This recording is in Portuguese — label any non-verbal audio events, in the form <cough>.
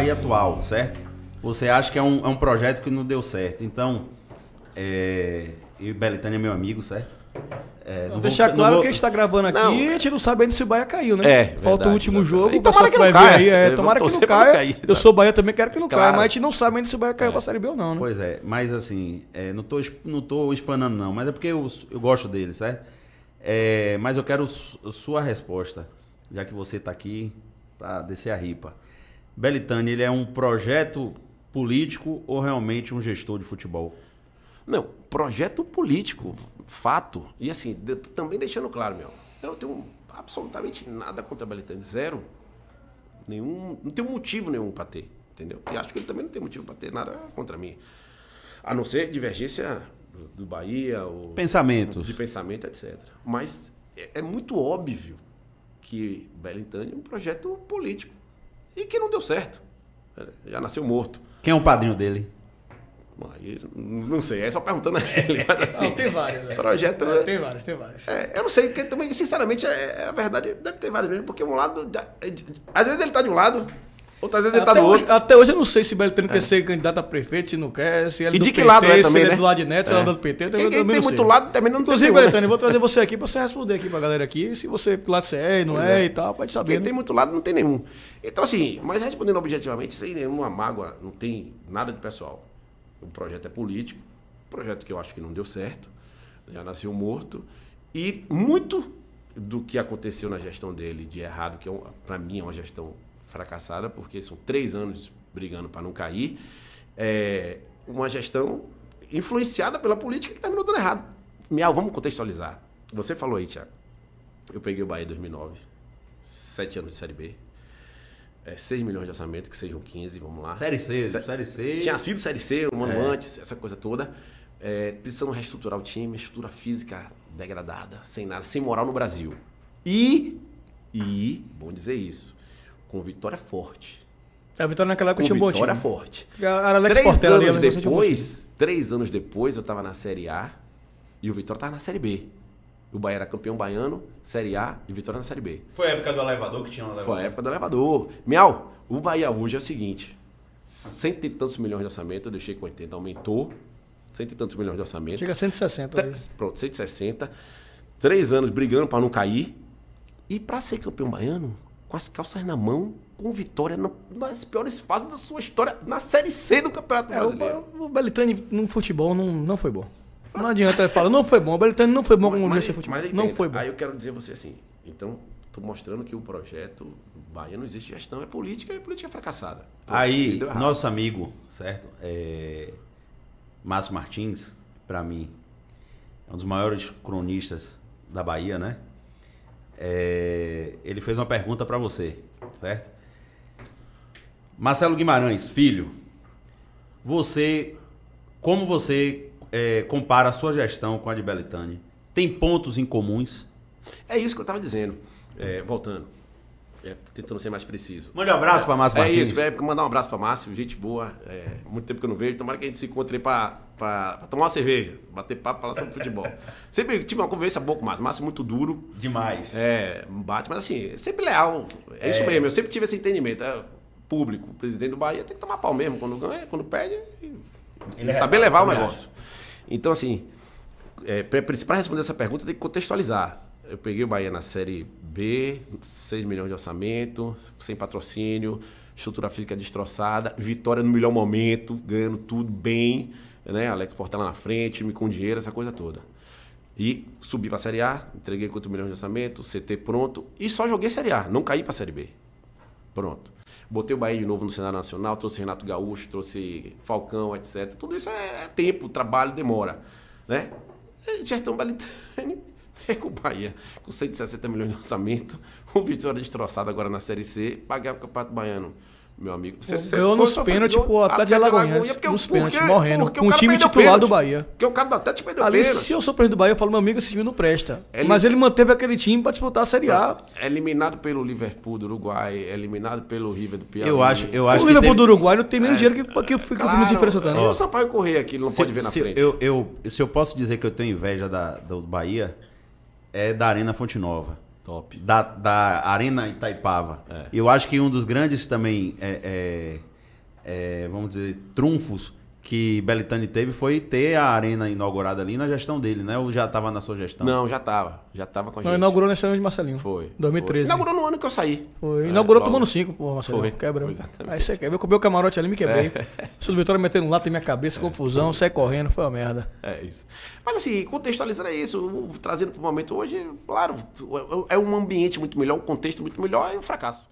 Bahia atual, certo? Você acha que é um, é um projeto que não deu certo. Então, é, e Belitânia é meu amigo, certo? É, não deixar vou, claro não vou... que a gente tá gravando aqui não. e a gente não sabe ainda se o Bahia caiu, né? É, Falta verdade, o último verdade. jogo. E é, tomara que não caia. Aí, é, tomara que não caia. Cair, eu né? sou Bahia, também quero que não claro. caia, mas a gente não sabe ainda se o Bahia caiu é. pra Série B ou não, né? Pois é, mas assim, é, não, tô, não tô espanando não, mas é porque eu, eu gosto dele, certo? É, mas eu quero sua resposta, já que você tá aqui pra descer a ripa. Belitani, ele é um projeto político ou realmente um gestor de futebol? Não, projeto político, fato. E assim, de, também deixando claro, meu, eu tenho absolutamente nada contra Belitani, zero. Nenhum, não tenho motivo nenhum para ter, entendeu? E acho que ele também não tem motivo para ter nada contra mim. A não ser divergência do Bahia, ou, pensamentos, de pensamento, etc. Mas é, é muito óbvio que Belitani é um projeto político e que não deu certo. É, já nasceu morto. Quem é o padrinho dele? Aí, não sei, é só perguntando a ele. Mas assim, não, tem vários. Né? Projeto. É, tem vários, tem vários. É, eu não sei, porque também, sinceramente, é, é a verdade deve ter vários mesmo, porque um lado. às vezes ele tá de um lado, Outras vezes ele tá até tá do hoje, outro. Até hoje eu não sei se Beltrano é. quer ser candidato a prefeito, se não quer, se ele é do de que PT, lado é se ele é né? do lado de Neto, se ele é, é. do PT. Eu, eu, tem sei. muito lado também não tem Inclusive, né? eu vou trazer você aqui para você responder aqui para a galera aqui, se você que lado você é, não é, é, e tal, pode saber. Né? tem muito lado, não tem nenhum. Então, assim, mas respondendo objetivamente, sem nenhuma mágoa, não tem nada de pessoal. O projeto é político, projeto que eu acho que não deu certo, já nasceu morto, e muito do que aconteceu na gestão dele de errado, que é, para mim é uma gestão fracassada, porque são três anos brigando para não cair. É, uma gestão influenciada pela política que terminou dando errado. Miau, vamos contextualizar. Você falou aí, Tiago. Eu peguei o Bahia em 2009, sete anos de Série B. É, 6 milhões de orçamento, que sejam 15, vamos lá. Série C, Série C. Tinha sido Série C, um ano é. antes, essa coisa toda. É, precisando reestruturar o time, estrutura física degradada, sem nada, sem moral no Brasil. E, e, bom dizer isso, com vitória forte. É, a vitória naquela época com tinha um bom time. Vitória forte. Era Alex três Portela, anos ali, depois, três anos depois, eu estava na Série A e o Vitória tava na Série B. O Bahia era campeão baiano, Série A e Vitória na Série B. Foi a época do elevador que tinha no elevador? Foi a época do elevador. Miau, o Bahia hoje é o seguinte: cento e tantos milhões de orçamento, eu deixei com 80, aumentou. Cento e tantos milhões de orçamento. Chega a 160. Tre hoje. Pronto, 160. Três anos brigando para não cair. E para ser campeão baiano, com as calças na mão, com vitória nas piores fases da sua história, na Série C do Campeonato é, Brasileiro. O, o no futebol não, não foi bom. Não adianta falar, não foi bom. O Belitani não foi bom como o mas, futebol. Mas não foi bom. Aí eu quero dizer a você assim, então estou mostrando que o projeto Bahia não existe gestão, é política, é política fracassada. Aí, nosso amigo, certo? É, Márcio Martins, para mim, é um dos maiores cronistas da Bahia, né? É, ele fez uma pergunta para você, certo? Marcelo Guimarães, filho, você, como você é, compara a sua gestão com a de Belitane? Tem pontos em comuns? É isso que eu estava dizendo, é, voltando. É, tentando ser mais preciso. Mande um abraço para Márcio é Martins. É isso, velho. mandar um abraço para Márcio, gente boa. É, muito tempo que eu não vejo. Tomara que a gente se encontre aí para tomar uma cerveja, bater papo, falar sobre futebol. <laughs> sempre tive uma conversa boa com o Márcio. Márcio é muito duro. Demais. É, bate, mas assim, sempre leal. É, é, isso mesmo, eu sempre tive esse entendimento. É, público, presidente do Bahia tem que tomar pau mesmo. Quando ganha, quando perde, Ele é saber levar o negócio. Acho. Então, assim, é, para responder essa pergunta, tem que contextualizar eu peguei o Bahia na Série B, 6 milhões de orçamento, sem patrocínio, estrutura física destroçada, vitória no melhor momento, ganhando tudo bem, né? Alex Portela na frente, time com dinheiro, essa coisa toda. E subi para a Série A, entreguei 4 milhões de orçamento, CT pronto, e só joguei Série A, não caí para a Série B. Pronto. Botei o Bahia de novo no cenário nacional, trouxe Renato Gaúcho, trouxe Falcão, etc. Tudo isso é tempo, trabalho, demora. Né? Gestão Balitani é com o Bahia, com 160 milhões de orçamento, <laughs> o Vitória destroçado agora na Série C, pagar para o Pato Baiano meu amigo. Você ganhou nos pênaltis, pô, o Atlético de Alagoinhas. nos pênaltis, morrendo. Porque com o time titular pênalti, do Bahia. Porque o cara do Atlético perdeu Ali, pênalti. se eu sou presidente do Bahia, eu falo, meu amigo, esse time não presta. Ele... Mas ele manteve aquele time pra disputar a Série A. Eliminado pelo Liverpool do Uruguai, eliminado pelo River do Piauí. Eu acho, eu acho o Liverpool teve... do Uruguai não tem menos é, dinheiro que, que, que claro, o Fluminense enfrenta tanto. E o Sampaio correr aqui, ele não se, pode ver na se frente. Eu, eu, se eu posso dizer que eu tenho inveja da, do Bahia é da Arena Fonte Nova. Top. Da, da Arena Itaipava. É. Eu acho que um dos grandes também, é, é, é vamos dizer, trunfos que Belitani teve foi ter a arena inaugurada ali na gestão dele, né? Ou já estava na sua gestão? Não, já estava. Já estava com a gente. inaugurou nesse ano de Marcelinho. Foi. 2013. Foi. Inaugurou no ano que eu saí. Foi. É, inaugurou é, tomando cinco, pô, Marcelinho. Foi. Quebrou. Exatamente. Aí você quebra. Eu comi o camarote ali, me quebrei. É. <laughs> do Vitória metendo um lato em minha cabeça, é. confusão, sai correndo, foi uma merda. É isso. Mas assim, contextualizando é isso, trazendo para o momento hoje, claro, é, é um ambiente muito melhor, um contexto muito melhor e um fracasso.